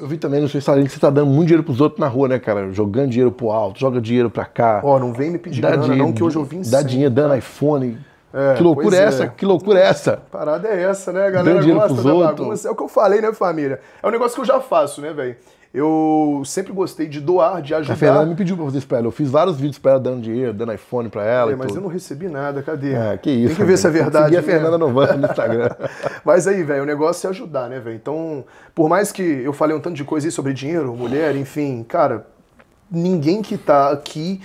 Eu vi também no seu Instagram que você tá dando muito dinheiro pros outros na rua, né, cara? Jogando dinheiro pro alto, joga dinheiro pra cá. Ó, oh, não vem me pedir nada grana, dinheiro, não, que hoje eu vim Dá dinheiro dando tá? iPhone. É, que loucura é, é essa? Que loucura é essa? parada é essa, né? A galera gosta da outros. bagunça. É o que eu falei, né, família? É um negócio que eu já faço, né, velho? eu sempre gostei de doar, de ajudar. A Fernanda me pediu pra fazer isso pra ela. Eu fiz vários vídeos pra ela dando dinheiro, dando iPhone pra ela. É, mas tudo. eu não recebi nada, cadê? Ah, que isso. Tem que ver se é verdade. e a Fernanda Novana no Instagram. mas aí, velho, o negócio é ajudar, né, velho? Então, por mais que eu falei um tanto de coisa aí sobre dinheiro, mulher, enfim, cara, ninguém que tá aqui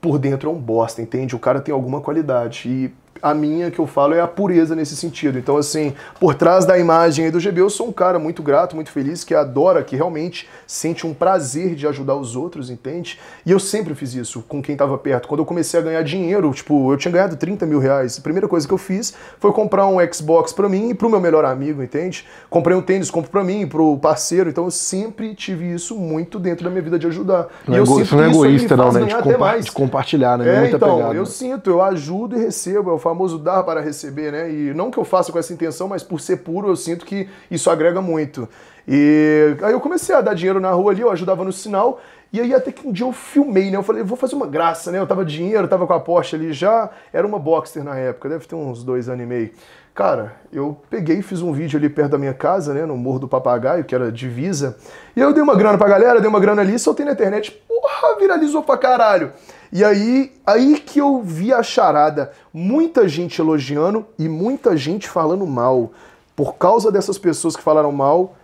por dentro é um bosta, entende? O cara tem alguma qualidade. E a minha que eu falo é a pureza nesse sentido. Então, assim, por trás da imagem aí do GB, eu sou um cara muito grato, muito feliz, que adora, que realmente sente um prazer de ajudar os outros, entende? E eu sempre fiz isso com quem estava perto. Quando eu comecei a ganhar dinheiro, tipo, eu tinha ganhado 30 mil reais. A primeira coisa que eu fiz foi comprar um Xbox para mim e pro meu melhor amigo, entende? Comprei um tênis, compro para mim, pro parceiro. Então, eu sempre tive isso muito dentro da minha vida de ajudar. Não e é eu sinto isso não é egoísta, não, né? De, compa mais. de compartilhar, né? É, então, eu sinto, eu ajudo e recebo. Eu famoso dar para receber, né? E não que eu faça com essa intenção, mas por ser puro, eu sinto que isso agrega muito. E aí eu comecei a dar dinheiro na rua ali, eu ajudava no sinal, e aí até que um dia eu filmei, né? Eu falei, vou fazer uma graça, né? Eu tava dinheiro, tava com a Porsche ali já, era uma Boxster na época, deve ter uns dois anos e meio. Cara, eu peguei e fiz um vídeo ali perto da minha casa, né? No Morro do Papagaio, que era divisa. E aí eu dei uma grana pra galera, dei uma grana ali, soltei na internet, porra, viralizou pra caralho. E aí, aí que eu vi a charada. Muita gente elogiando e muita gente falando mal. Por causa dessas pessoas que falaram mal,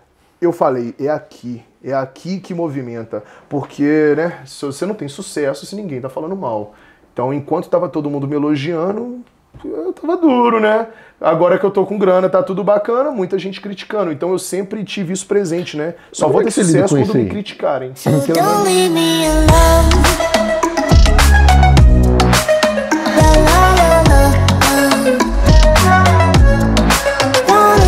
eu falei, é aqui, é aqui que movimenta. Porque, né, se você não tem sucesso se ninguém tá falando mal. Então, enquanto tava todo mundo me elogiando, eu tava duro, né? Agora que eu tô com grana, tá tudo bacana, muita gente criticando. Então eu sempre tive isso presente, né? Só Como vou é ter sucesso quando me criticarem. Então,